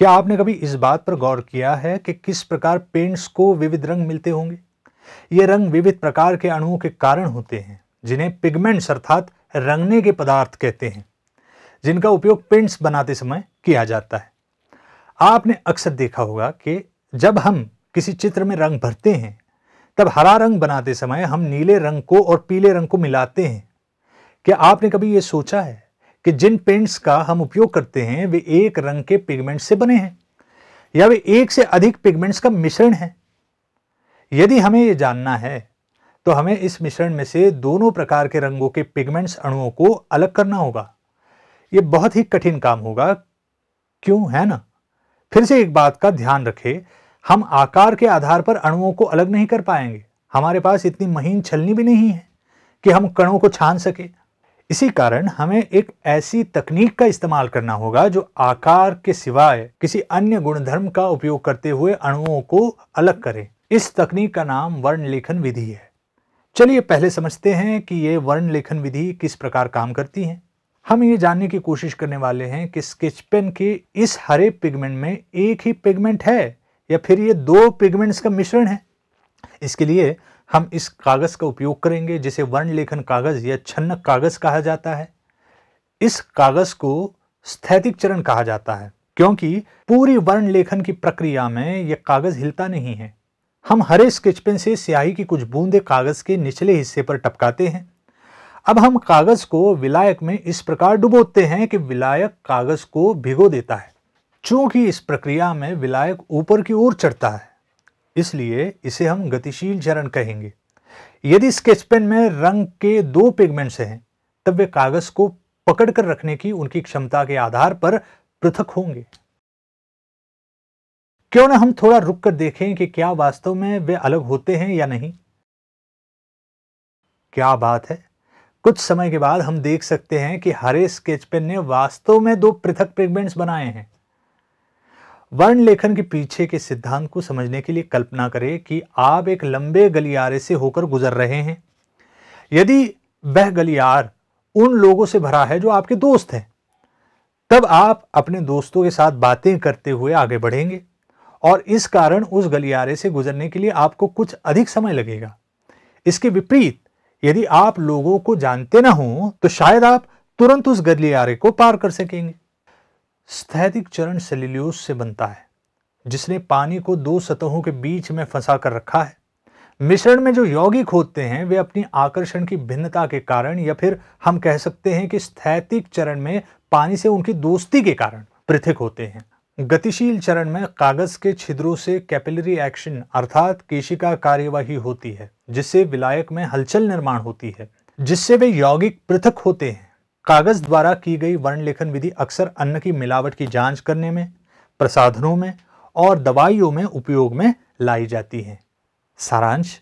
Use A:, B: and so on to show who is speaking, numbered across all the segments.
A: क्या आपने कभी इस बात पर गौर किया है कि किस प्रकार पेंट्स को विविध रंग मिलते होंगे ये रंग विविध प्रकार के अणुओं के कारण होते हैं जिन्हें पिगमेंट्स अर्थात रंगने के पदार्थ कहते हैं जिनका उपयोग पेंट्स बनाते समय किया जाता है आपने अक्सर देखा होगा कि जब हम किसी चित्र में रंग भरते हैं तब हरा रंग बनाते समय हम नीले रंग को और पीले रंग को मिलाते हैं क्या आपने कभी ये सोचा है कि जिन पेंट्स का हम उपयोग करते हैं वे एक रंग के पिगमेंट से बने हैं या वे एक से अधिक पिगमेंट्स का मिश्रण है यदि हमें यह जानना है तो हमें इस मिश्रण में से दोनों प्रकार के रंगों के पिगमेंट्स अणुओं को अलग करना होगा ये बहुत ही कठिन काम होगा क्यों है ना फिर से एक बात का ध्यान रखें हम आकार के आधार पर अणुओं को अलग नहीं कर पाएंगे हमारे पास इतनी महीन छलनी भी नहीं है कि हम कणों को छान सके इसी कारण हमें एक ऐसी तकनीक का इस्तेमाल करना होगा जो आकार के सिवाय किसी अन्य गुणधर्म का उपयोग करते हुए अणुओं को अलग करे इस तकनीक का नाम वर्ण लेखन विधि है चलिए पहले समझते हैं कि ये वर्ण लेखन विधि किस प्रकार काम करती है हम ये जानने की कोशिश करने वाले हैं कि स्केच पेन के इस हरे पिगमेंट में एक ही पिगमेंट है या फिर ये दो पिगमेंट्स का मिश्रण है इसके लिए हम इस कागज़ का उपयोग करेंगे जिसे वर्ण लेखन कागज़ या छन्नक कागज़ कहा जाता है इस कागज़ को स्थैतिक चरण कहा जाता है क्योंकि पूरी वर्ण लेखन की प्रक्रिया में यह कागज़ हिलता नहीं है हम हरे स्केच पेन से स्याही की कुछ बूंदे कागज़ के निचले हिस्से पर टपकाते हैं अब हम कागज़ को विलायक में इस प्रकार डुबोते हैं कि विलायक कागज़ को भिगो देता है चूंकि इस प्रक्रिया में विलायक ऊपर की ओर चढ़ता है इसलिए इसे हम गतिशील चरण कहेंगे यदि स्केच पेन में रंग के दो पिगमेंट्स हैं तब वे कागज को पकड़कर रखने की उनकी क्षमता के आधार पर पृथक होंगे क्यों ना हम थोड़ा रुक कर देखें कि क्या वास्तव में वे अलग होते हैं या नहीं क्या बात है कुछ समय के बाद हम देख सकते हैं कि हरे स्केच पेन ने वास्तव में दो पृथक पिगमेंट्स बनाए हैं वर्ण लेखन के पीछे के सिद्धांत को समझने के लिए कल्पना करें कि आप एक लंबे गलियारे से होकर गुजर रहे हैं यदि वह गलियार उन लोगों से भरा है जो आपके दोस्त हैं तब आप अपने दोस्तों के साथ बातें करते हुए आगे बढ़ेंगे और इस कारण उस गलियारे से गुजरने के लिए आपको कुछ अधिक समय लगेगा इसके विपरीत यदि आप लोगों को जानते ना हो तो शायद आप तुरंत उस गलियारे को पार कर सकेंगे स्थैतिक चरण सेल्यूलोस से बनता है जिसने पानी को दो सतहों के बीच में फंसा कर रखा है मिश्रण में जो यौगिक होते हैं वे अपनी आकर्षण की भिन्नता के कारण या फिर हम कह सकते हैं कि स्थैतिक चरण में पानी से उनकी दोस्ती के कारण पृथक होते हैं गतिशील चरण में कागज के छिद्रों से कैपिलरी एक्शन अर्थात केशिका कार्यवाही होती है जिससे विलायक में हलचल निर्माण होती है जिससे वे यौगिक पृथक होते हैं कागज द्वारा की गई वर्ण लेखन विधि अक्सर अन्न की मिलावट की जांच करने में प्रसाधनों में और दवाइयों में उपयोग में लाई जाती है सारांश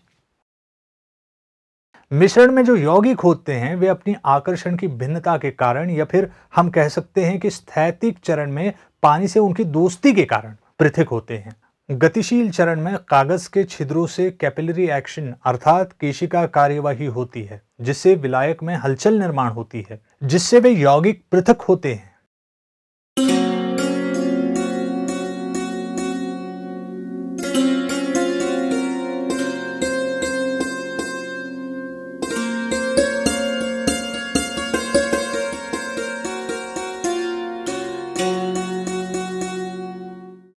A: मिश्रण में जो यौगिक होते हैं वे अपनी आकर्षण की भिन्नता के कारण या फिर हम कह सकते हैं कि स्थैतिक चरण में पानी से उनकी दोस्ती के कारण पृथक होते हैं गतिशील चरण में कागज के छिद्रों से कैपिलरी एक्शन अर्थात केशिका कार्यवाही होती है जिससे विलायक में हलचल निर्माण होती है जिससे वे यौगिक पृथक होते हैं